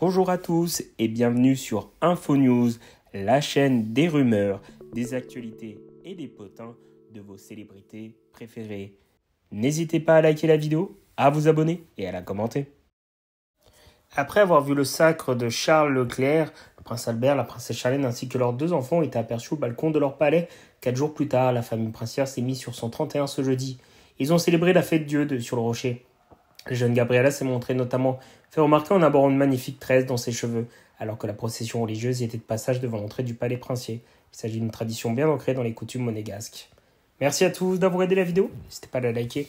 Bonjour à tous et bienvenue sur InfoNews, la chaîne des rumeurs, des actualités et des potins de vos célébrités préférées. N'hésitez pas à liker la vidéo, à vous abonner et à la commenter. Après avoir vu le sacre de Charles Leclerc, le prince Albert, la princesse Charlène ainsi que leurs deux enfants étaient aperçus au balcon de leur palais. Quatre jours plus tard, la famille princière s'est mise sur son 31 ce jeudi. Ils ont célébré la fête Dieu sur le rocher. Le jeune Gabriela s'est montré notamment fait remarquer en abordant une magnifique tresse dans ses cheveux, alors que la procession religieuse y était de passage devant l'entrée du palais princier. Il s'agit d'une tradition bien ancrée dans les coutumes monégasques. Merci à tous d'avoir aidé la vidéo, n'hésitez pas à la liker.